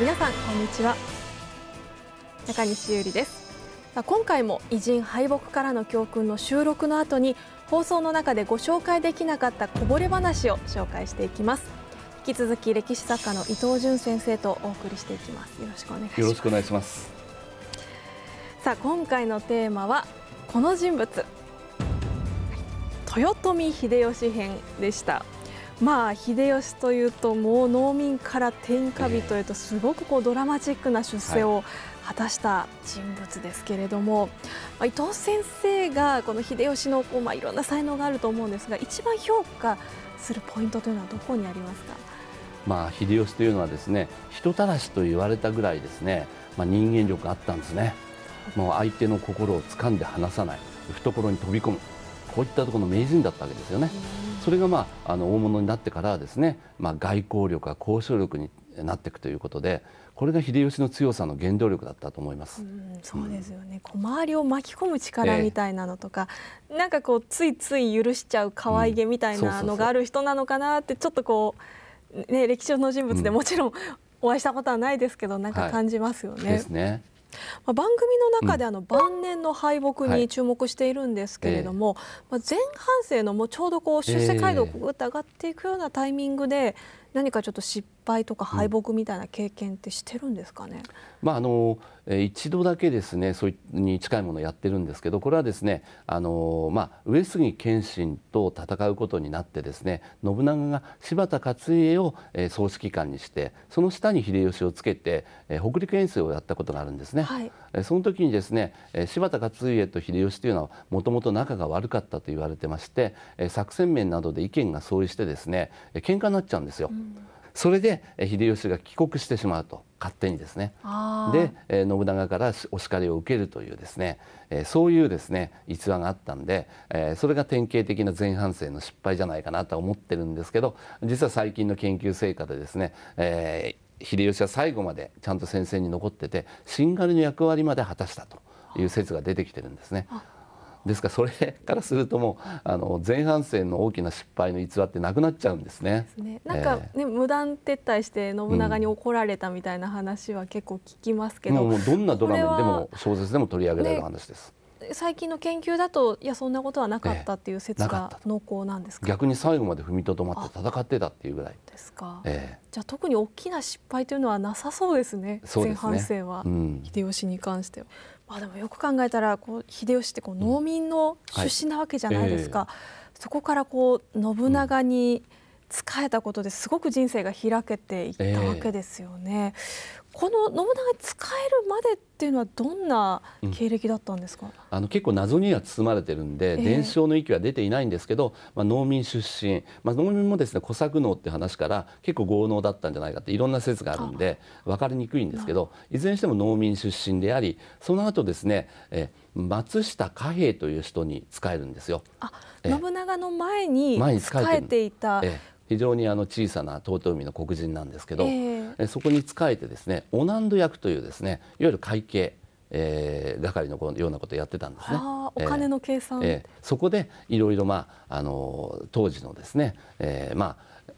皆さんこんにちは中西ゆりです今回も偉人敗北からの教訓の収録の後に放送の中でご紹介できなかったこぼれ話を紹介していきます引き続き歴史作家の伊藤潤先生とお送りしていきますよろしくお願いしますよろしくお願いしますさあ今回のテーマはこの人物豊臣秀吉編でしたまあ秀吉というともう農民から天下人へとすごくこうドラマチックな出世を果たした人物ですけれども、まあ、伊藤先生がこの秀吉のこう、まあ、いろんな才能があると思うんですが一番評価するポイントというのはどこにありますか、まあ、秀吉というのはですね人たらしと言われたぐらいですね、まあ、人間力あったんですねもう相手の心を掴んで離さない懐に飛び込むこういったところの名人だったわけですよね。それが、まあ、あの大物になってからですね、まあ、外交力や交渉力になっていくということでこれが秀吉の強さの原動力だったと思います。うん、そうですよね、こう周りを巻き込む力みたいなのとか、えー、なんかこうついつい許しちゃう可愛げみたいなのがある人なのかなってちょっとこう、ね、歴史上の人物でもちろんお会いしたことはないですけど、なんか感じますよね。はい、ですね。まあ、番組の中であの晩年の敗北に注目しているんですけれども、まあ、前半生のもうちょうどこう出世街道をくぐって上がっていくようなタイミングで何かちょっと失敗とか敗北みたいな経験ってしてるんですかね、うん、まあ、あの一度だけですねそれに近いものをやってるんですけどこれはですねあの、まあ、上杉謙信と戦うことになってですね信長が柴田勝家を、え総指揮官にしてその下に秀吉をつけて、え北陸遠征をやったことがあるんですね。はい、えその時にですね、え柴田勝家と秀吉というのはもともと仲が悪かったと言われてまして、え作戦面などで意見が相違してですね喧嘩になっちゃうんですよ。うんそれで秀吉が帰国してしまうと勝手にですねで信長からお叱りを受けるというですねそういうですね逸話があったんでそれが典型的な前半生の失敗じゃないかなと思ってるんですけど実は最近の研究成果でですね、えー、秀吉は最後までちゃんと戦線に残っててしんがりの役割まで果たしたという説が出てきてるんですね。ですからそれからするともうあの前半戦の大きな失敗の逸話ってなくなっちゃうんですね。なんかね、えー、無断撤退して信長に怒られたみたいな話は結構聞きますけど、うん、もうどんなドラマでも小説でも取り上げられる話です。最近の研究だといやそんなことはなかったっていう説が濃厚なんですか、ええ、逆に最後まで踏みとどまって戦ってたっていうぐらいですか、え、じゃあ特に大きな失敗というのはなさそうですね、ね、前半戦は、うん、秀吉に関してはあ、でもよく考えたらこう秀吉ってこう農民の出身なわけじゃないですか、うんはいえー、そこからこう信長に仕えたことですごく人生が開けていったわけですよね。えー、この信長に使えるまでっていうのはどんな経歴だったんですか、うん、あの結構謎には包まれてるんで、えー、伝承の域は出ていないんですけど、まあ、農民出身、まあ、農民もですね小作農って話から結構豪農だったんじゃないかっていろんな説があるんで分かりにくいんですけどいずれにしても農民出身でありその後ですねえ松下嘉平という人に使えるんですよ。あ信長の前に使えていた、ええ非常にあの小さな遠江の黒人なんですけど、えー、そこに仕えてですねオナンド役というですねいわゆる会計えー、係のようなことをやってたんですね。お金の計算、えーえー、そこでいろいろ、まあ、あの当時のですね、えー、まあ、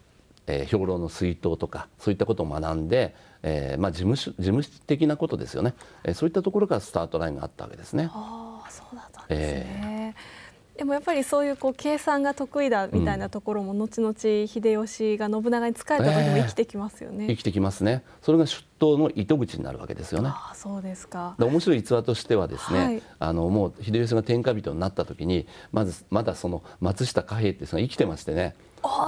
えー、兵糧の水筒とかそういったことを学んで、えーまあ、事務所事務的なことですよね、えー、そういったところからスタートラインがあったわけですね。あそうだったんですね、えーでもやっぱりそういうこう計算が得意だみたいなところも後々秀吉が信長に仕えた時も生きてきますよね、えー、生きてきますねそれが出頭の糸口になるわけですよねあそうですか面白い逸話としてはですね、はい、あのもう秀吉が天下人になった時にまずまだその松下嘉平ってその生きてましてね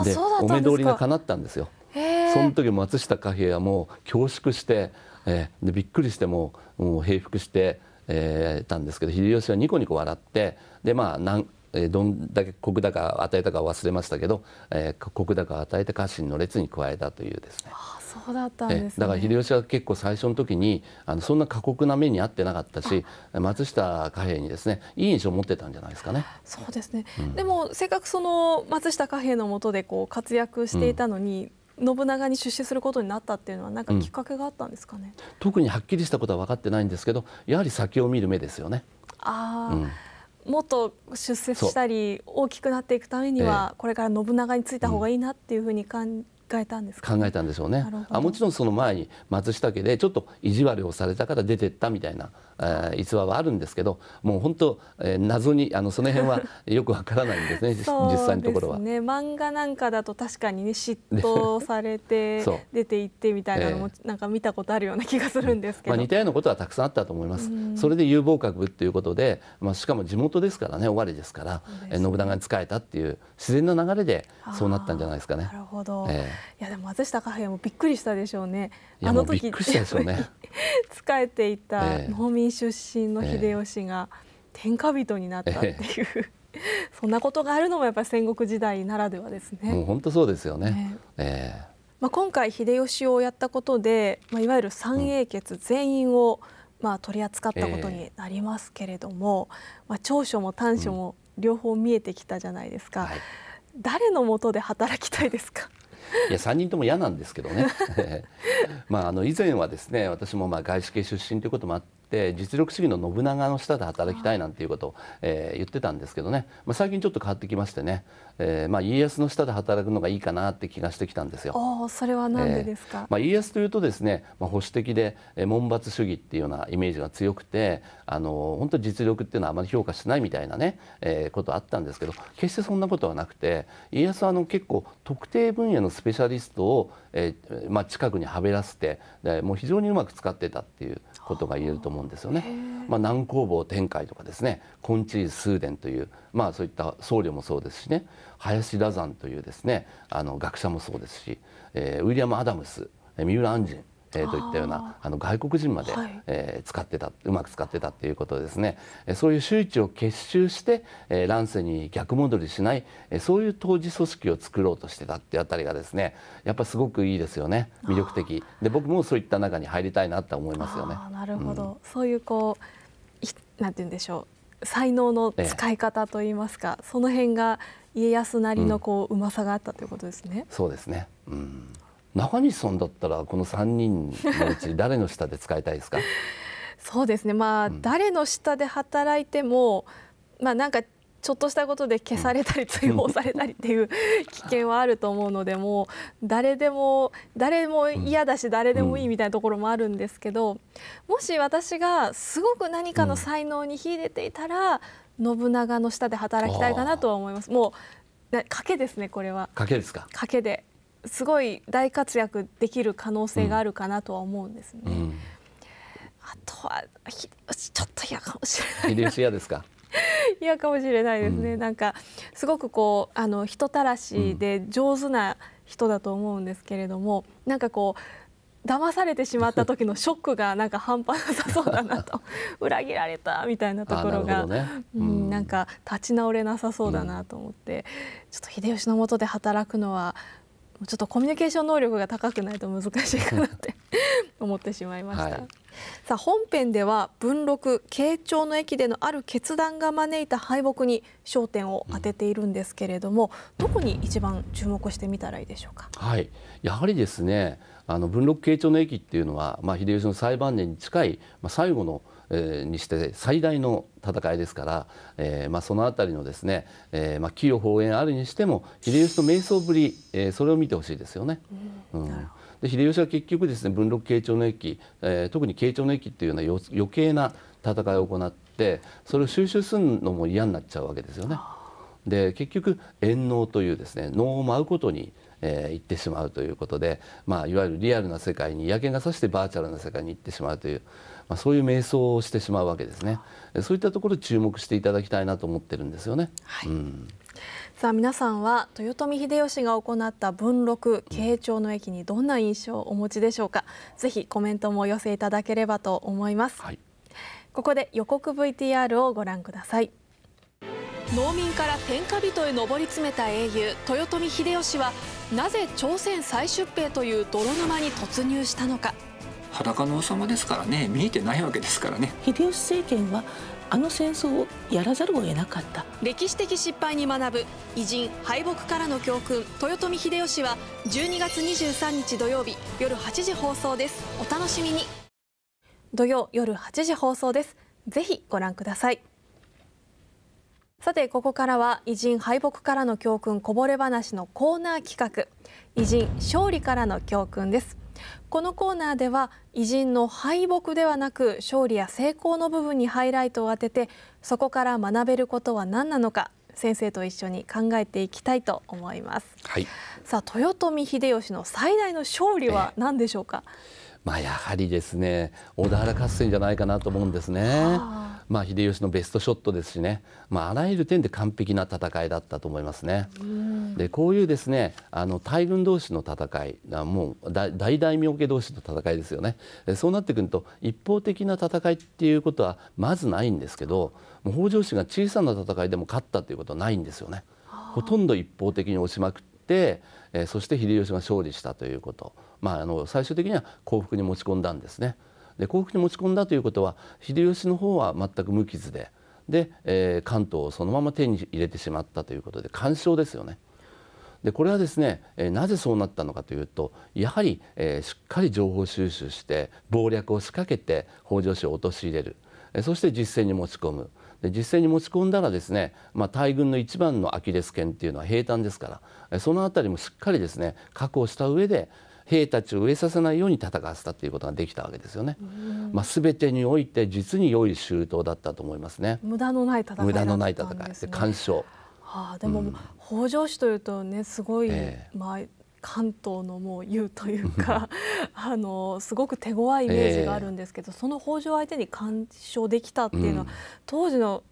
でお目通りが叶ったんですよ、えー、その時松下嘉平はもう恐縮して、えー、でびっくりしてもうもう平服してえー、たんですけど秀吉はニコニコ笑ってでまあなんどんだけ国高与えたか忘れましたけど、えー、国高与えて家臣の列に加えたというですね。ああそうだったんです、ね、だから秀吉は結構最初の時にあのそんな過酷な目に遭ってなかったし松下貨幣にですねいい印象を持ってたんじゃないですかね。そうですね、うん、でもせっかくその松下貨幣のもとでこう活躍していたのに、うん信長に出資することになったっていうのは何かきっかけがあったんですかね、うん、特にはっきりしたことは分かってないんですけどやはり先を見る目ですよね。あうんもっと出世したり大きくなっていくためにはこれから信長についた方がいいなっていうふうに感考えたんです考えたんでしょうねあもちろんその前に松下家でちょっと意地悪をされたから出てったみたいな、えー、逸話はあるんですけどもう本当、えー、謎にあのその辺はよくわからないんですね 実際のところは。ね漫画なんかだと確かにね嫉妬されて 出て行ってみたいなのも、えー、なんか見たことあるような気がするんですけど、まあ、似たようなことはたくさんあったと思います。それで有望閣っていうことで、まあ、しかも地元ですからね尾張ですから、ね、信長に仕えたっていう自然な流れでそうなったんじゃないですかね。なるほど、えーいやでも松下カフもびっくりしたでしょうね。あの時って、ね、仕 えていた農民出身の秀吉が天下人になったっていう、えー、そんなことがあるのもやっぱり戦国時代ならではですね。もう本当そうですよね。えー、えー、まあ今回秀吉をやったことで、まあいわゆる三英傑全員を、まあ取り扱ったことになりますけれども、えー、まあ長所も短所も両方見えてきたじゃないですか。うんはい、誰のもで働きたいですか。いや3人とも嫌なんですけどね まああの以前はですね私もまあ外資系出身ということもあってっ実力主義の信長の下で働きたいなんていうことを、えー、言ってたんですけどね、まあ、最近ちょっと変わってきましてね、えー、まあ、家康の下で働くのがいいかなって気がしてきたんですよ。それは何でですか、えー、まあ、家康というとですね、まあ、保守的で、えー、門閥主義っていうようなイメージが強くてあの本当実力っていうのはあまり評価しないみたいなね、えー、ことあったんですけど決してそんなことはなくて家康はあの結構特定分野のスペシャリストを、えーまあ、近くにはべらせてでもう非常にうまく使ってたっていうことが言えると思います。思うんですよね。まあ、南工房天海とかですねコンチースーデンという、まあ、そういった僧侶もそうですしね林羅山というですねあの学者もそうですし、えー、ウィリアム・アダムス三浦安仁えー、といったようなあの外国人まで、えー、使ってたうまく使ってたっていうことですね、えそういう周知を結集して、えー、乱世に逆戻りしない、えー、そういう当時組織を作ろうとしてたってあたりがですねやっぱすごくいいですよね魅力的で僕もそういった中に入りたいなって思いますよね。なるほど、うん、そういうこうなんて言うんでしょう才能の使い方といいますか、ええ、その辺が家康なりのこう、うまさがあったということですね。そうですね。うん。中西さんだったらこの3人のうち誰の下で使いたいですか そうですねまあ、うん、誰の下で働いてもまあなんかちょっとしたことで消されたり追放されたりっていう 危険はあると思うのでもう誰でも誰も嫌だし誰でもいいみたいなところもあるんですけどもし私がすごく何かの才能に秀でていたら信長の下で働きたいかなとは思います。もう賭けですねこれは賭けですか賭けですごい大活躍できる可能性があるかなとは思うんですね。うんあとはちょっと嫌かもしれない。秀吉嫌ですか。嫌かもしれないですね。うん、なんかすごくこうあの人たらしで上手な人だと思うんですけれども、うん、なんかこう騙されてしまった時のショックがなんか半端なさそうだなと 裏切られたみたいなところが、ね、うん、なんか立ち直れなさそうだなと思って、ちょっと秀吉の下で働くのはちょっとコミュニケーション能力が高くないと難しいかなって思ってしまいました、はい、さあ本編では文禄慶長の駅でのある決断が招いた敗北に焦点を当てているんですけれども、うん、どこに一番注目してみたらいいでしょうかはいやはりですねあの文禄慶長の駅っていうのは、まあ、秀吉の最晩年に近い、まあ、最後の、えー、にして最大の戦いですから、えーまあ、その辺りのですね、えーまあ、企業放映あるにしても秀吉の瞑想ぶり、えー、それを見てほしいですよね。うん、うん、で秀吉は結局ですね文禄慶長の駅、えー、特に慶長の駅っていうのは余計な戦いを行ってそれを収集するのも嫌になっちゃうわけですよね。で結局円能というですね能を舞うことにえー、行ってしまうということで、まあ、いわゆるリアルな世界に嫌気がさしてバーチャルな世界に行ってしまうという、まあ、そういう瞑想をしてしまうわけですねそういったところ注目していただきたいなと思ってるんですよね。はい、うんさあ皆さんは豊臣秀吉が行った文禄慶長の駅にどんな印象をお持ちでしょうか、うん、ぜひコメントもお寄せいただければと思います、はい、ここで予告 VTR をご覧ください農民から天下人へ上り詰めた英雄豊臣秀吉はなぜ朝鮮再出兵という泥沼に突入したのか裸の王様ですからね見えてないわけですからね秀吉政権はあの戦争をやらざるを得なかった歴史的失敗に学ぶ偉人敗北からの教訓豊臣秀吉は12月23日土曜日夜8時放送ですお楽しみに土曜夜8時放送ですぜひご覧くださいさてここからは偉人敗北からの教訓こぼれ話のコーナー企画偉人勝利からの教訓ですこのコーナーでは偉人の敗北ではなく勝利や成功の部分にハイライトを当ててそこから学べることは何なのか先生と一緒に考えていきたいと思います、はい、さあ豊臣秀吉の最大の勝利は何でしょうか、えー、まあやはりですね小田原合戦じゃないかなと思うんですね。まあ、秀吉のベストショットですしね、まあ、あらゆる点で完璧な戦いだったと思いますね。でこういうですねあの大軍同士の戦いもう大大名家同士の戦いですよねそうなってくると一方的な戦いっていうことはまずないんですけどもう北条氏が小さな戦いでも勝ったっていうことはないんですよね。ほとんど一方的に押しまくってそして秀吉が勝利したということ、まあ、あの最終的には降伏に持ち込んだんですね。で降伏に持ち込んだということは秀吉の方は全く無傷でで、えー、関東をそのまま手に入れてしまったということで干渉ですよね。でこれはですね、えー、なぜそうなったのかというとやはり、えー、しっかり情報収集して謀略を仕掛けて北条氏を陥れる、えー、そして実戦に持ち込む。で実戦に持ち込んだらですね、まあ、大軍の一番のアキレス腱っていうのは平坦ですからそのあたりもしっかりですね確保した上で兵たちを飢えさせないように戦わせたということができたわけですよね。まあ、すべてにおいて実に良い周到だったと思いますね。無駄のない戦い無駄のない戦いで干渉。ああ、でも、うん、北条氏というとねすごい、えー、まあ関東のもう言うというか あのすごく手強いイメージがあるんですけど、えー、その北条相手に干渉できたっていうのは、うん、当時の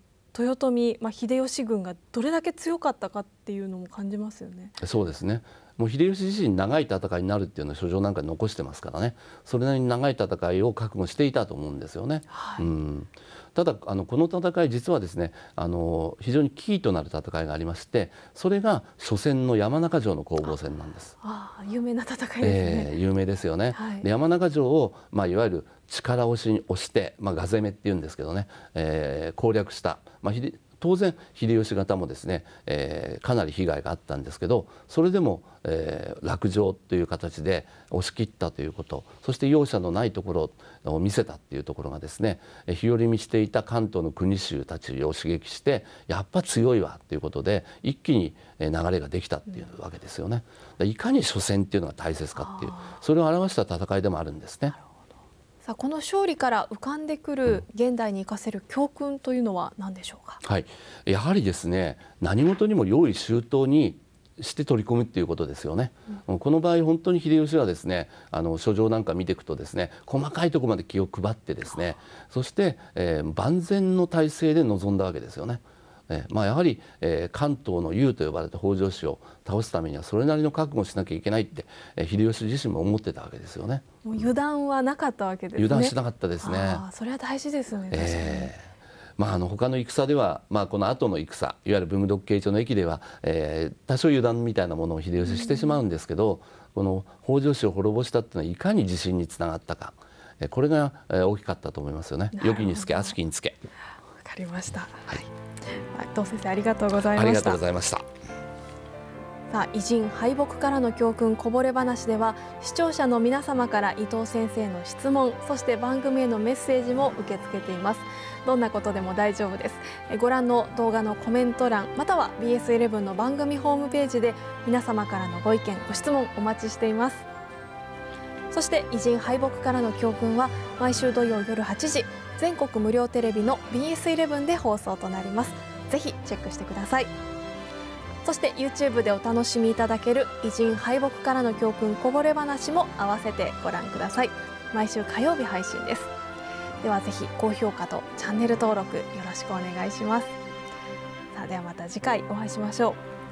豊臣、まあ、秀吉軍がどれだけ強かったかっていうのも感じますよね。そうですねもう秀吉自身長い戦いになるっていうのは書状なんか残してますからねそれなりに長い戦いを覚悟していたと思うんですよね。はい、うんただあのこの戦い実はですねあの非常にキーとなる戦いがありましてそれが初戦の山中城の攻防戦なんです。ああ有名な戦いですね、えー、有名ですよね。はい、で山中城を、まあ、いわゆる力押しに押して、まあ、ガゼメっていうんですけどね、えー、攻略した、まあ、当然秀吉方もですね、えー、かなり被害があったんですけどそれでも、えー、落城という形で押し切ったということそして容赦のないところを見せたっていうところがですね日和見していた関東の国衆たちを刺激してやっぱ強いわということで一気に流れができたっていうわけですよね。いかに初戦っていうのが大切かっていうそれを表した戦いでもあるんですね。さあこの勝利から浮かんでくる現代に生かせる教訓というのは何でしょうか、はい、やはりですね何事にも用意周到にして取り込むっていうことですよね、うん、この場合本当に秀吉はですねあの書状なんか見ていくとですね細かいとこまで気を配ってですねそして、えー、万全の体制で臨んだわけですよね。えまあ、やはり、えー、関東の雄と呼ばれた北条氏を倒すためにはそれなりの覚悟をしなきゃいけないって、えー、秀吉自身も思ってたわけですよね。もう油断はなかったわけですね。油断しなかったですね。あそれは大事ですよね。えーまあ、あの他の戦では、まあ、この後の戦いわゆる文禄慶長の役では、えー、多少油断みたいなものを秀吉してしまうんですけど、うん、この北条氏を滅ぼしたっていうのはいかに自信につながったか、えー、これが、えー、大きかったと思いますよね。良きにつけ悪しきにつけ。わかりました、はい伊藤先生ありがとうございましたありがとうございましたさあ偉人敗北からの教訓こぼれ話では視聴者の皆様から伊藤先生の質問そして番組へのメッセージも受け付けていますどんなことでも大丈夫ですご覧の動画のコメント欄または BS11 の番組ホームページで皆様からのご意見ご質問お待ちしていますそして偉人敗北からの教訓は毎週土曜夜8時全国無料テレビの BS11 で放送となりますぜひチェックしてくださいそして YouTube でお楽しみいただける偉人敗北からの教訓こぼれ話も合わせてご覧ください毎週火曜日配信ですではぜひ高評価とチャンネル登録よろしくお願いしますさあではまた次回お会いしましょう